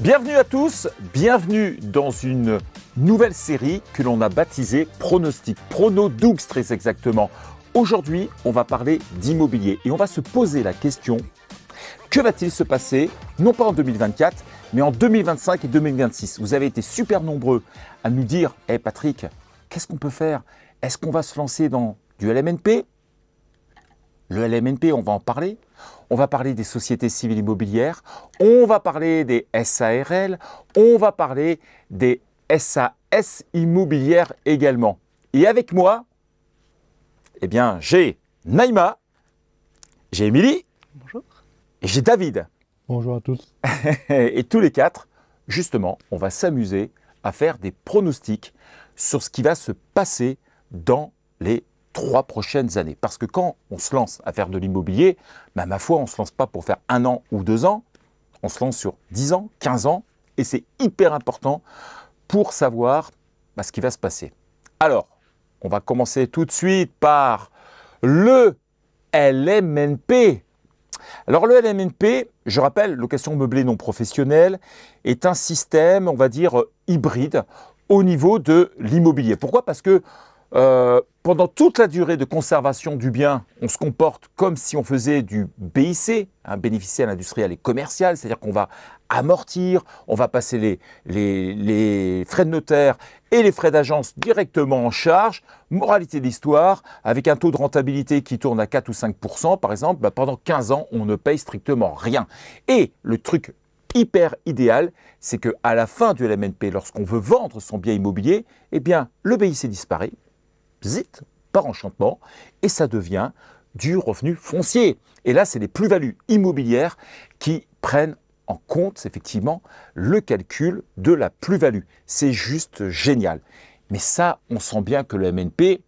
Bienvenue à tous, bienvenue dans une nouvelle série que l'on a baptisée Pronostic, Prono Doux très exactement. Aujourd'hui, on va parler d'immobilier et on va se poser la question que va-t-il se passer, non pas en 2024, mais en 2025 et 2026 Vous avez été super nombreux à nous dire Hé eh, hey Patrick, qu'est-ce qu'on peut faire Est-ce qu'on va se lancer dans du LMNP Le LMNP, on va en parler on va parler des sociétés civiles immobilières, on va parler des SARL, on va parler des SAS immobilières également. Et avec moi, eh bien, j'ai Naïma, j'ai Émilie, bonjour, et j'ai David. Bonjour à tous. et tous les quatre, justement, on va s'amuser à faire des pronostics sur ce qui va se passer dans les trois prochaines années. Parce que quand on se lance à faire de l'immobilier, bah, ma foi, on ne se lance pas pour faire un an ou deux ans, on se lance sur 10 ans, 15 ans, et c'est hyper important pour savoir bah, ce qui va se passer. Alors, on va commencer tout de suite par le LMNP. Alors le LMNP, je rappelle, location meublée non professionnelle, est un système, on va dire, hybride au niveau de l'immobilier. Pourquoi Parce que euh, pendant toute la durée de conservation du bien, on se comporte comme si on faisait du BIC, un bénéficiaire industriel et commercial, c'est-à-dire qu'on va amortir, on va passer les, frais de notaire et les frais d'agence directement en charge. Moralité de l'histoire, avec un taux de rentabilité qui tourne à 4 ou 5 par exemple, bah, pendant 15 ans, on ne paye strictement rien. Et le truc hyper idéal, c'est qu'à la fin du LMNP, lorsqu'on veut vendre son bien immobilier, eh bien, le BIC disparaît zit, par enchantement, et ça devient du revenu foncier. Et là, c'est les plus-values immobilières qui prennent en compte effectivement le calcul de la plus-value. C'est juste génial. Mais ça, on sent bien que le MNP,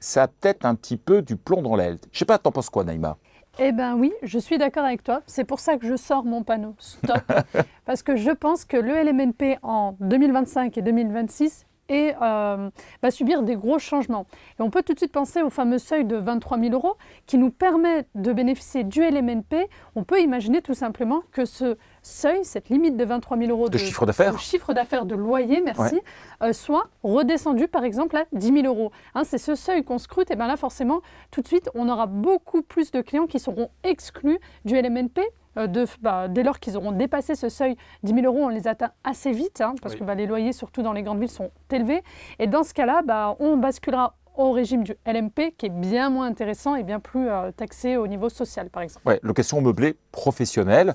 ça a peut-être un petit peu du plomb dans l'aile. Je sais pas, t'en penses quoi, Naïma eh bien oui, je suis d'accord avec toi. C'est pour ça que je sors mon panneau. Stop. Parce que je pense que le LMNP en 2025 et 2026 et euh, va subir des gros changements. Et on peut tout de suite penser au fameux seuil de 23 000 euros qui nous permet de bénéficier du LMNP. On peut imaginer tout simplement que ce seuil, cette limite de 23 000 euros de, chiffre d'affaires, de loyer, merci, euh, soit redescendu par exemple à 10 000 euros. Hein, c'est ce seuil qu'on scrute. Et bien là, forcément, tout de suite, on aura beaucoup plus de clients qui seront exclus du LMNP euh, bah, dès lors qu'ils auront dépassé ce seuil, 10 000 euros, on les atteint assez vite, hein, parce que bah, les loyers, surtout dans les grandes villes, sont élevés. Et dans ce cas-là, bah, on basculera au régime du LMP, qui est bien moins intéressant et bien plus euh, taxé au niveau social, par exemple. location meublée professionnelle.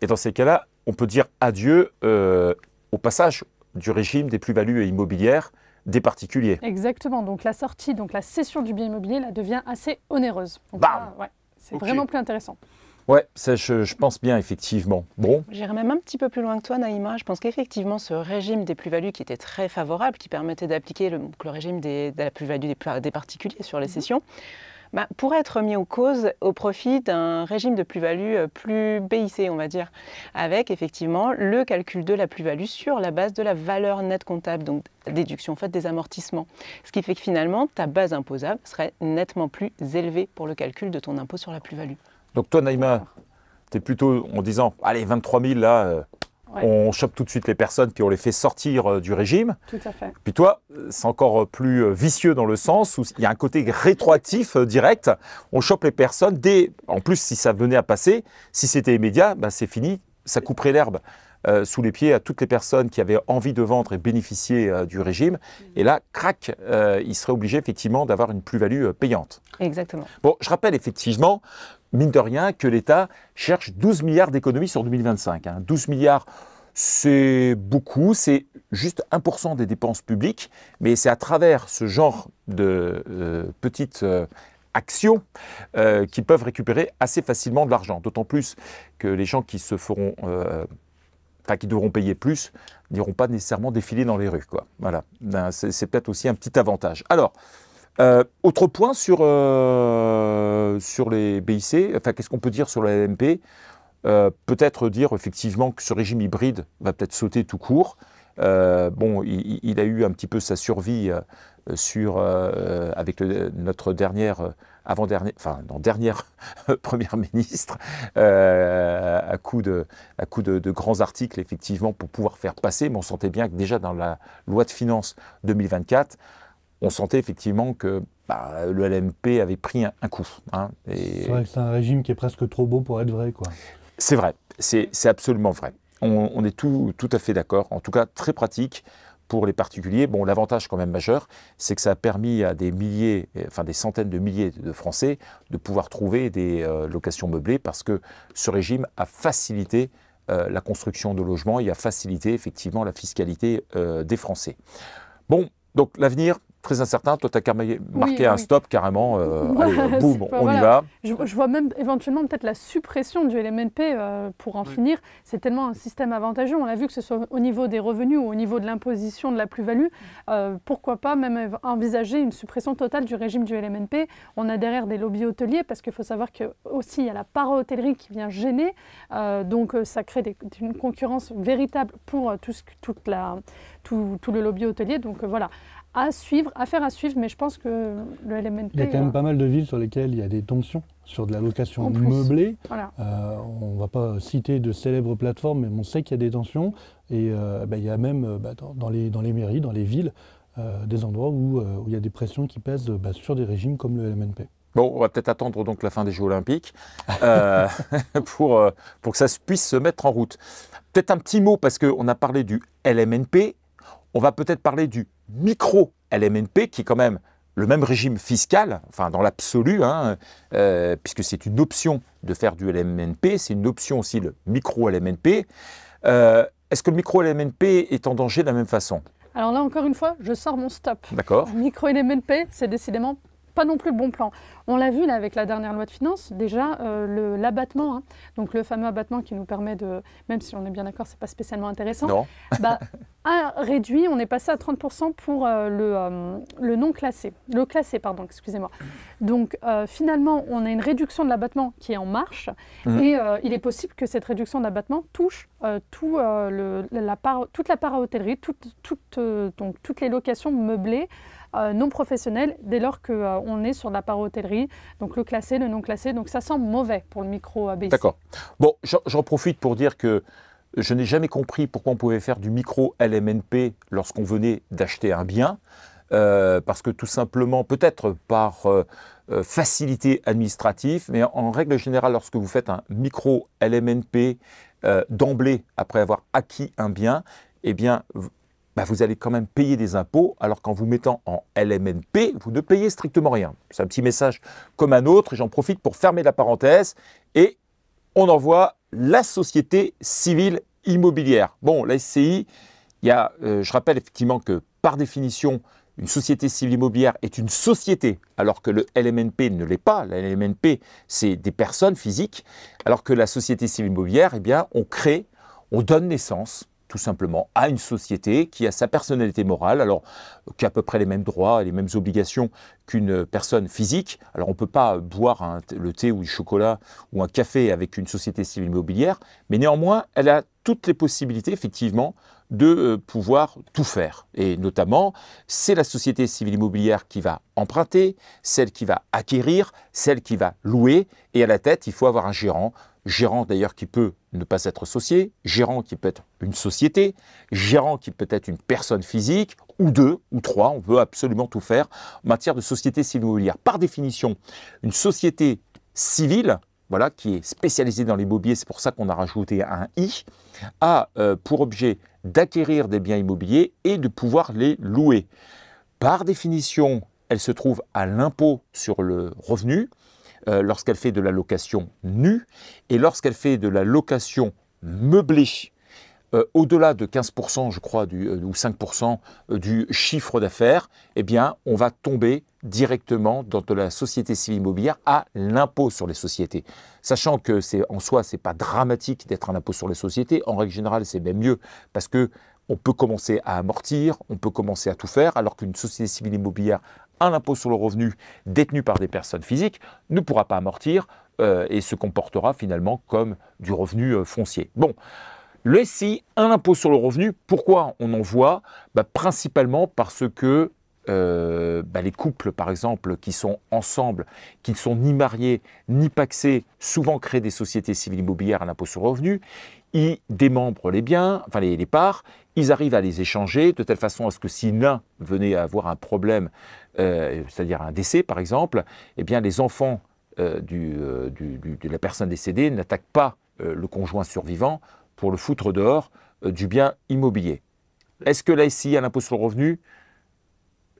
Et dans ces cas-là, on peut dire adieu euh, au passage du régime des plus-values immobilières des particuliers. Exactement. Donc la sortie, donc la cession du bien immobilier, devient assez onéreuse. C'est vraiment plus intéressant. Ouais, je, pense bien, effectivement. Bon. J'irais même un petit peu plus loin que toi, Naïma. Je pense qu'effectivement, ce régime des plus-values qui était très favorable, qui permettait d'appliquer le, régime des, de la plus-value des, particuliers sur les cessions, mhm. sessions, bah, pourrait être mis aux cause au profit d'un régime de plus-value euh, plus BIC, on va dire, avec effectivement le calcul de la plus-value sur la base de la valeur nette comptable, donc déduction en des amortissements. Ce qui fait que finalement, ta base imposable serait nettement plus élevée pour le calcul de ton impôt sur la plus-value. Donc toi, Naïma, tu es plutôt en disant, allez, 23 000, là, euh, on chope tout de suite les personnes, puis on les fait sortir euh, du régime. Tout à fait. Puis toi, euh, c'est encore plus vicieux dans le sens où il y a un côté rétroactif direct. On chope les personnes dès, en plus, si ça venait à passer, si c'était immédiat, ben, c'est fini, ça couperait l'herbe. sous les pieds à toutes les personnes qui avaient envie de vendre et bénéficier du régime. Et là, crac, ils seraient obligés effectivement d'avoir une plus-value payante. Exactement. Bon, je rappelle effectivement mine de rien, que l'État cherche 12 milliards d'économies sur 2025. 12 hein. milliards, c'est beaucoup, c'est juste 1% des dépenses publiques, mais c'est à travers ce genre de euh, petites euh, actions euh, qu'ils peuvent récupérer assez facilement de l'argent. D'autant plus que les gens qui se feront... qui devront payer plus, n'iront pas nécessairement défiler dans les rues. Quoi. Voilà, ben, c'est peut-être aussi un petit avantage. Alors, euh, autre point sur, euh, sur les BIC, enfin, qu'est-ce qu'on peut dire sur la LMP euh, Peut-être dire effectivement que ce régime hybride va peut-être sauter tout court. bon, il, a eu un petit peu sa survie sur, avec notre dernière avant dernière, enfin non, dernière première ministre, à coup de, à coup de, grands articles effectivement pour pouvoir faire passer. Mais on sentait bien que déjà dans la loi de finances 2024, on sentait effectivement que bah, le LMP avait pris un, coup. Hein, c'est vrai que c'est un régime qui est presque trop beau pour être vrai. quoi. C'est vrai, c'est absolument vrai. On, est tout, à fait d'accord, en tout cas très pratique pour les particuliers. Bon, l'avantage quand même majeur, c'est que ça a permis à des milliers, enfin des centaines de milliers de Français de pouvoir trouver des euh, locations meublées parce que ce régime a facilité euh, la construction de logements et a facilité effectivement la fiscalité euh, des Français. Bon, donc l'avenir, très incertain. Toi, tu as marqué un stop carrément. Euh, allez, boum, on y va. Je, vois même éventuellement peut-être la suppression du LMNP euh, pour en finir. C'est tellement un système avantageux. On l'a vu que ce soit au niveau des revenus ou au niveau de l'imposition de la plus-value. Euh, pourquoi pas même envisager une suppression totale du régime du LMNP On a derrière des lobbies hôteliers parce qu'il faut savoir que aussi il y a la para-hôtellerie qui vient gêner. donc ça crée une concurrence véritable pour tout ce, toute la tout, le lobby hôtelier. Donc euh, voilà, à suivre, à faire à suivre, mais je pense que le LMNP... Il y a quand même euh, pas mal de villes sur lesquelles il y a des tensions sur de la location meublée. Euh, on ne va pas citer de célèbres plateformes, mais on sait qu'il y a des tensions. Et bah, il y a même bah, dans, les, dans les mairies, dans les villes, des endroits où, il y a des pressions qui pèsent bah, sur des régimes comme le LMNP. Bon, on va peut-être attendre donc la fin des Jeux Olympiques pour, pour que ça puisse se mettre en route. Peut-être un petit mot, parce qu'on a parlé du LMNP, on va peut-être parler du micro-LMNP, qui est quand même le même régime fiscal, enfin dans l'absolu, hein, euh, puisque c'est une option de faire du LMNP, c'est une option aussi le micro-LMNP. Euh, est-ce que le micro-LMNP est en danger de la même façon alors là, encore une fois, je sors mon stop. D'accord. Micro-LMNP, c'est décidément pas non plus le bon plan. On l'a vu là, avec la dernière loi de finances, déjà euh, l'abattement, hein. donc le fameux abattement qui nous permet de, même si on est bien d'accord, c'est pas spécialement intéressant, a bah, réduit, on est passé à 30% pour euh, le, euh, le, non classé, le classé, pardon, excusez-moi. Donc finalement, on a une réduction de l'abattement qui est en marche mmh. et il est possible que cette réduction d'abattement touche tout, le, la part, toute la part à hôtellerie, tout, donc, toutes les locations meublées. Euh, non professionnel dès lors qu'on euh, est sur la la hôtellerie donc le classé, le non classé. Donc ça semble mauvais pour le micro abc D'accord. Bon, j'en profite pour dire que je n'ai jamais compris pourquoi on pouvait faire du micro LMNP lorsqu'on venait d'acheter un bien. Euh, parce que tout simplement, peut-être par facilité administrative, mais en règle générale, lorsque vous faites un micro LMNP d'emblée après avoir acquis un bien, eh bien, bah, vous allez quand même payer des impôts, alors qu'en vous mettant en LMNP, vous ne payez strictement rien. C'est un petit message comme un autre, et j'en profite pour fermer la parenthèse, et on envoie la société civile immobilière. Bon, la SCI, il y a, euh, je rappelle effectivement que par définition, une société civile immobilière est une société, alors que le LMNP ne l'est pas. La LMNP, c'est des personnes physiques, alors que la société civile immobilière, eh bien, on crée, on donne naissance tout simplement à une société qui a sa personnalité morale, alors qui a à peu près les mêmes droits et les mêmes obligations qu'une personne physique. Alors on ne peut pas boire le thé ou du chocolat ou un café avec une société civile immobilière, mais néanmoins elle a toutes les possibilités effectivement de euh, pouvoir tout faire. Et notamment, c'est la société civile immobilière qui va emprunter, celle qui va acquérir, celle qui va louer, et à la tête, il faut avoir un gérant gérant d'ailleurs qui peut ne pas être associé, gérant qui peut être une société, gérant qui peut être une personne physique, ou deux, ou trois, on veut absolument tout faire en matière de société civile immobilière. Par définition, une société civile, voilà, qui est spécialisée dans l'immobilier, c'est pour ça qu'on a rajouté un i, a euh, pour objet d'acquérir des biens immobiliers et de pouvoir les louer. Par définition, elle se trouve à l'impôt sur le revenu, euh, lorsqu'elle fait de la location nue et lorsqu'elle fait de la location meublée. Euh, au-delà de 15%, je crois, euh, ou 5% du chiffre d'affaires, eh bien, on va tomber directement dans de la société civile immobilière à l'impôt sur les sociétés. Sachant que c'est en soi, ce n'est pas dramatique d'être un impôt sur les sociétés. En règle générale, c'est même mieux parce que on peut commencer à amortir, on peut commencer à tout faire, alors qu'une société civile immobilière un impôt sur le revenu détenu par des personnes physiques ne pourra pas amortir euh, et se comportera finalement comme du revenu euh, foncier. Bon, le SI, un impôt sur le revenu, pourquoi on en voit bah, Principalement parce que euh, bah, les couples, par exemple, qui sont ensemble, qui ne sont ni mariés ni paxés, souvent créent des sociétés civiles immobilières à l'impôt sur le revenu, ils démembrent les biens, enfin les parts, ils arrivent à les échanger de telle façon à ce que si l'un venait à avoir un problème, euh, c'est-à-dire un décès par exemple, eh bien les enfants euh, euh, de la personne décédée n'attaquent pas le conjoint survivant pour le foutre dehors du bien immobilier. Est-ce que la SIA à l'impôt sur le revenu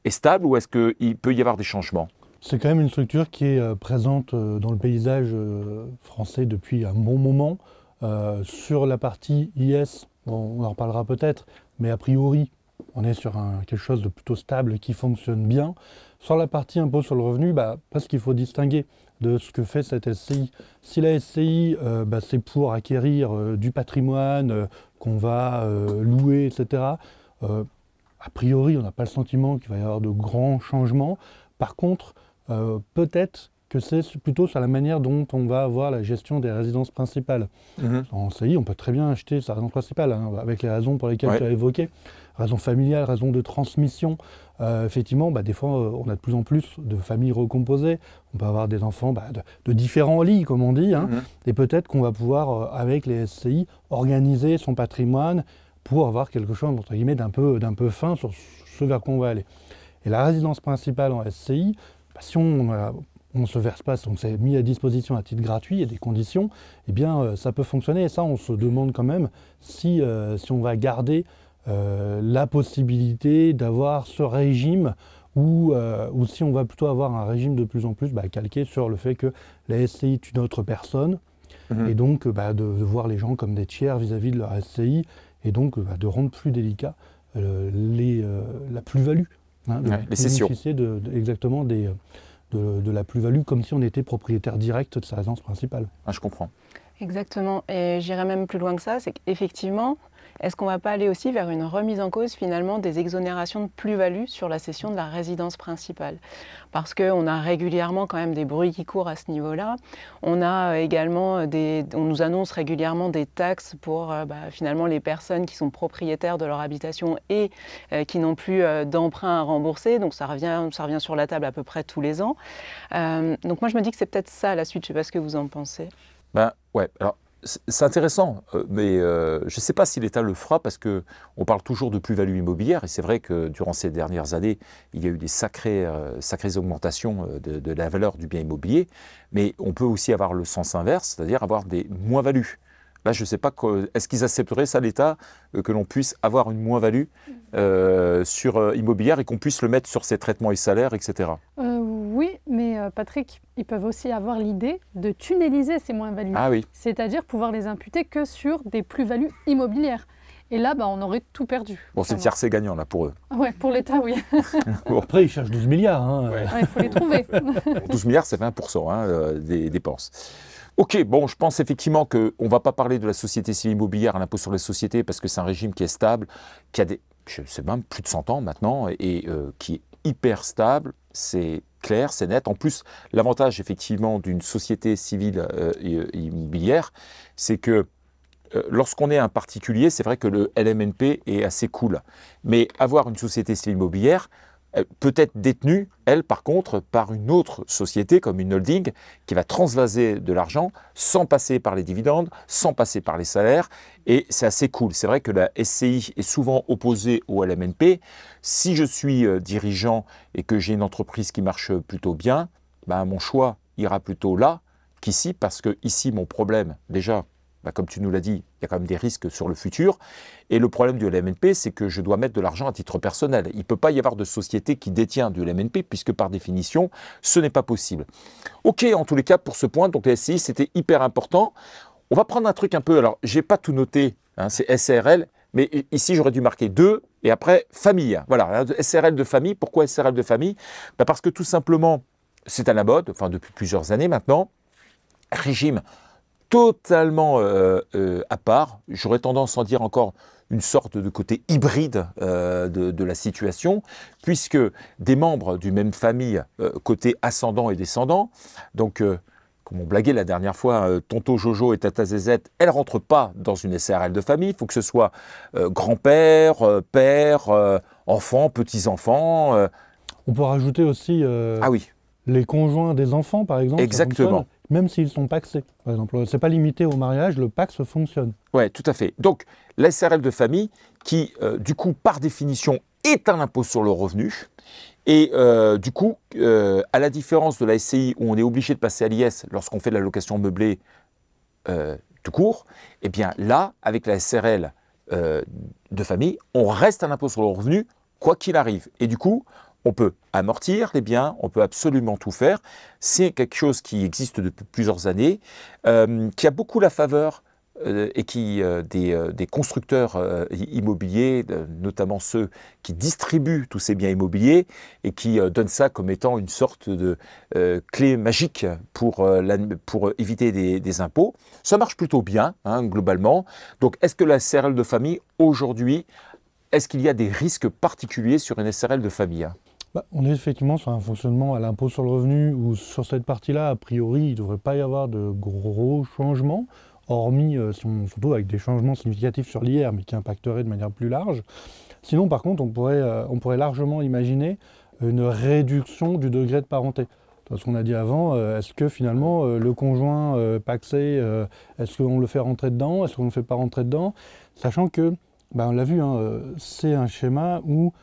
est stable ou est-ce qu'il peut y avoir des changements C'est quand même une structure qui est présente dans le paysage français depuis un bon moment. sur la partie IS, on en reparlera peut-être, mais a priori, on est sur quelque chose de plutôt stable qui fonctionne bien. Sur la partie impôt sur le revenu, bah, parce qu'il faut distinguer de ce que fait cette SCI. Si la SCI, euh, bah, c'est pour acquérir euh, du patrimoine euh, qu'on va louer, etc., a priori, on n'a pas le sentiment qu'il va y avoir de grands changements. Par contre, peut-être que c'est plutôt sur la manière dont on va avoir la gestion des résidences principales. Mhm. En SCI, on peut très bien acheter sa résidence principale, hein, avec les raisons pour lesquelles tu as évoqué, raisons familiales, raisons de transmission. Euh, effectivement, bah, des fois, euh, on a de plus en plus de familles recomposées, on peut avoir des enfants bah, de, différents lits, comme on dit, hein. mhm. et peut-être qu'on va pouvoir, euh, avec les SCI, organiser son patrimoine pour avoir quelque chose, entre guillemets, d'un peu, peu fin sur ce vers quoi on va aller. Et la résidence principale en SCI, bah, si on a on se verse pas, donc c'est mis à disposition à titre gratuit il y a des conditions, eh bien euh, ça peut fonctionner. Et ça, on se demande quand même si, euh, si on va garder euh, la possibilité d'avoir ce régime ou, si on va plutôt avoir un régime de plus en plus bah, calqué sur le fait que la SCI est une autre personne mhm. et donc bah, de, voir les gens comme des tiers vis-à-vis de leur SCI et donc bah, de rendre plus délicat les, la plus-value. Hein, les De, de, exactement des de, la plus-value, comme si on était propriétaire direct de sa résidence principale. Ah, je comprends. Exactement. Et j'irais même plus loin que ça, c'est qu'effectivement, est-ce qu'on ne va pas aller aussi vers une remise en cause finalement des exonérations de plus-value sur la cession de la résidence principale Parce qu'on a régulièrement quand même des bruits qui courent à ce niveau-là. On a euh, également euh, des, on nous annonce régulièrement des taxes pour euh, bah, finalement les personnes qui sont propriétaires de leur habitation et qui n'ont plus d'emprunt à rembourser. Donc ça revient, ça revient sur la table à peu près tous les ans. donc moi je me dis que c'est peut-être ça la suite. Je ne sais pas ce que vous en pensez. Ben ouais. Alors c'est intéressant, euh, mais euh, je ne sais pas si l'État le fera parce que on parle toujours de plus-value immobilière et c'est vrai que durant ces dernières années, il y a eu des sacrées, euh, augmentations de, la valeur du bien immobilier, mais on peut aussi avoir le sens inverse, c'est-à-dire avoir des moins-values. Là, bah, je ne sais pas, est-ce qu'ils accepteraient ça, l'État, euh, que l'on puisse avoir une moins-value euh, sur euh, immobilière et qu'on puisse le mettre sur ses traitements et salaires, etc. oui, mais Patrick, ils peuvent aussi avoir l'idée de tunneliser ces moins-values. Ah oui. C'est-à-dire pouvoir les imputer que sur des plus-values immobilières. Et là, bah, on aurait tout perdu. Bon, c'est tiercé gagnant, là, pour eux. Ouais, pour l'État, oui. Après, ils cherchent 12 milliards. Hein. Il faut les trouver. 12 milliards, c'est 20% hein, des dépenses. Ok, bon, je pense effectivement qu'on ne va pas parler de la société civile immobilière à l'impôt sur les sociétés parce que c'est un régime qui est stable, qui a des, je sais même, plus de 100 ans maintenant et euh, qui est hyper stable. C'est clair, c'est net. En plus, l'avantage effectivement d'une société civile euh, immobilière, c'est que euh, lorsqu'on est un particulier, c'est vrai que le LMNP est assez cool. Mais avoir une société civile immobilière, euh, peut-être détenue, elle, par contre, par une autre société comme une holding qui va transvaser de l'argent sans passer par les dividendes, sans passer par les salaires. Et c'est assez cool. C'est vrai que la SCI est souvent opposée au LMNP. Si je suis euh, dirigeant et que j'ai une entreprise qui marche plutôt bien, ben, mon choix ira plutôt là qu'ici parce que ici, mon problème, déjà, bah, comme tu nous l'as dit, il y a quand même des risques sur le futur. Et le problème du LMNP, c'est que je dois mettre de l'argent à titre personnel. Il ne peut pas y avoir de société qui détient du LMNP, puisque par définition, ce n'est pas possible. Ok, en tous les cas, pour ce point, donc les SCI, c'était hyper important. On va prendre un truc un peu, alors je n'ai pas tout noté, hein, c'est SRL, mais ici, j'aurais dû marquer deux et après famille. Voilà, SRL de famille. Pourquoi SRL de famille bah, Parce que tout simplement, c'est à la mode, enfin depuis plusieurs années maintenant, régime totalement euh, euh, à part. J'aurais tendance à en dire encore une sorte de côté hybride euh, de, la situation, puisque des membres du même famille, côté ascendant et descendant, donc comme on blaguait la dernière fois, Tonto Jojo et Tata Zézette, elles ne rentrent pas dans une SRL de famille. Il faut que ce soit grand-père, père, enfants, petits-enfants. On peut rajouter aussi ah oui. les conjoints des enfants, par exemple. Exactement même s'ils sont paxés. Par exemple, ce n'est pas limité au mariage, le pax fonctionne. Oui, tout à fait. Donc, la SRL de famille, qui euh, du coup, par définition, est un impôt sur le revenu, et euh, du coup, euh, à la différence de la SCI où on est obligé de passer à l'IS lorsqu'on fait de la location meublée tout court, eh bien là, avec la SRL de famille, on reste un impôt sur le revenu quoi qu'il arrive. Et du coup, on peut amortir les biens, on peut absolument tout faire. C'est quelque chose qui existe depuis plusieurs années, euh, qui a beaucoup la faveur euh, et qui euh, des, constructeurs immobiliers, notamment ceux qui distribuent tous ces biens immobiliers et qui donnent ça comme étant une sorte de clé magique pour, éviter des, impôts. Ça marche plutôt bien, hein, globalement. Donc, est-ce que la SRL de famille, aujourd'hui, est-ce qu'il y a des risques particuliers sur une SRL de famille bah, on est effectivement sur un fonctionnement à l'impôt sur le revenu où sur cette partie-là, a priori, il ne devrait pas y avoir de gros changements, hormis euh, surtout avec des changements significatifs sur l'IR, mais qui impacteraient de manière plus large. Sinon, par contre, on pourrait, euh, largement imaginer une réduction du degré de parenté. Parce qu'on a dit avant, euh, est-ce que finalement le conjoint paxé, est-ce qu'on le fait rentrer dedans, est-ce qu'on ne le fait pas rentrer dedans Sachant que, bah, on l'a vu, hein, c'est un schéma où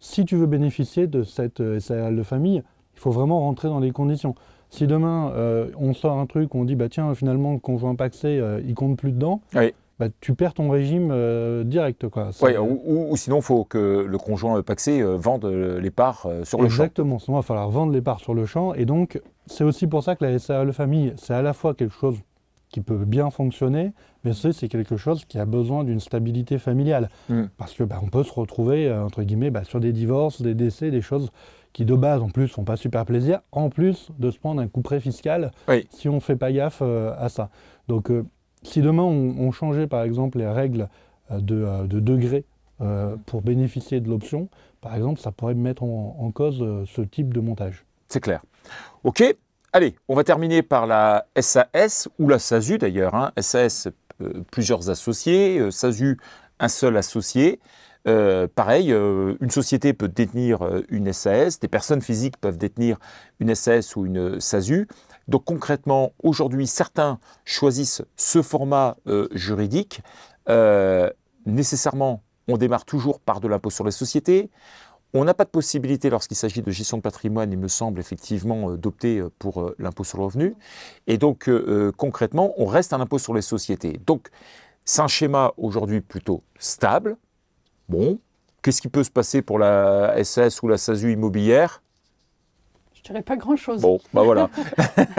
si tu veux bénéficier de cette euh, SARL de famille, il faut vraiment rentrer dans les conditions. Si demain, euh, on sort un truc, on dit, bah tiens, finalement, le conjoint paxé, euh, il compte plus dedans, bah, tu perds ton régime direct. Quoi. ou, sinon, il faut que le conjoint paxé vende les parts sur le champ. Exactement, sinon, il va falloir vendre les parts sur le champ. Et donc, c'est aussi pour ça que la de famille, c'est à la fois quelque chose qui peut bien fonctionner, mais c'est quelque chose qui a besoin d'une stabilité familiale. Mm. Parce que bah, on peut se retrouver, euh, entre guillemets, bah, sur des divorces, des décès, des choses qui, de base, en plus, font pas super plaisir, en plus de se prendre un coup près fiscal si on ne fait pas gaffe euh, à ça. Donc, euh, si demain, on, changeait, par exemple, les règles de, degré pour bénéficier de l'option, par exemple, ça pourrait mettre en, en cause ce type de montage. C'est clair. OK Allez, on va terminer par la SAS, ou la SASU d'ailleurs. SAS, hein. euh, plusieurs associés, euh, SASU, un seul associé. Euh, pareil, une société peut détenir une SAS, des personnes physiques peuvent détenir une SAS ou une SASU. Donc concrètement, aujourd'hui, certains choisissent ce format juridique. nécessairement, on démarre toujours par de l'impôt sur les sociétés. On n'a pas de possibilité, lorsqu'il s'agit de gestion de patrimoine, il me semble effectivement, euh, d'opter euh, pour euh, l'impôt sur le revenu. Et donc, concrètement, on reste un impôt sur les sociétés. Donc, c'est un schéma aujourd'hui plutôt stable. Bon, qu'est-ce qui peut se passer pour la SS ou la SASU immobilière je dirais pas grand-chose. Bon, ben voilà.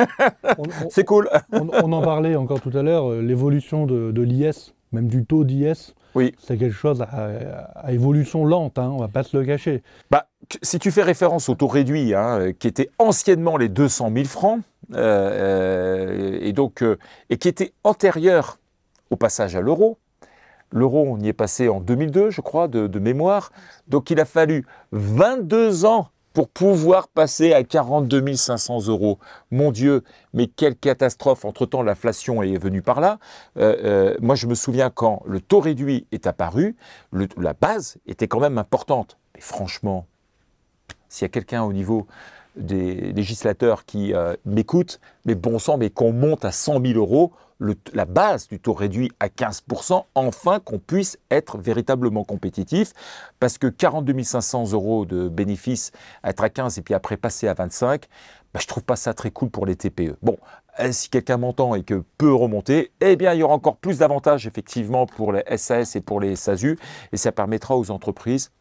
c'est cool. on, en parlait encore tout à l'heure, l'évolution de, de l'IS même du taux d'IS. Oui. C'est quelque chose à, évolution lente, hein, on ne va pas se le cacher. Bah, si tu fais référence au taux réduit, hein, euh, qui était anciennement les 200 000 francs, euh, euh, et, donc, et qui était antérieur au passage à l'euro, l'euro, on y est passé en 2002, je crois, de, de mémoire, donc il a fallu 22 ans pour pouvoir passer à 42 500 euros. Mon Dieu, mais quelle catastrophe Entre-temps, l'inflation est venue par là. Euh, euh, moi, je me souviens quand le taux réduit est apparu, la base était quand même importante. Mais franchement, s'il y a quelqu'un au niveau des législateurs qui euh, m'écoute, mais bon sang, mais qu'on monte à 100 000 euros, la base du taux réduit à 15%, enfin qu'on puisse être véritablement compétitif, parce que 42 500 euros de bénéfices, être à 15 et puis après passer à 25, je bah, je trouve pas ça très cool pour les TPE. Bon, euh, si quelqu'un m'entend et que peut remonter, eh bien, il y aura encore plus d'avantages effectivement pour les SAS et pour les SASU, et ça permettra aux entreprises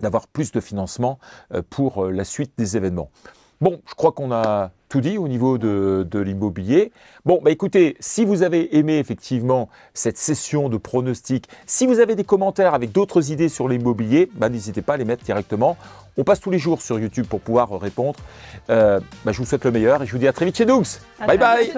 d'avoir plus de financement euh, pour euh, la suite des événements. Bon, je crois qu'on a dit au niveau de, l'immobilier. Bon, bah, écoutez, si vous avez aimé effectivement cette session de pronostics si vous avez des commentaires avec d'autres idées sur l'immobilier, bah, n'hésitez pas à les mettre directement. On passe tous les jours sur YouTube pour pouvoir répondre. Euh, bah, je vous souhaite le meilleur et je vous dis à très vite chez Dougs. bye bye.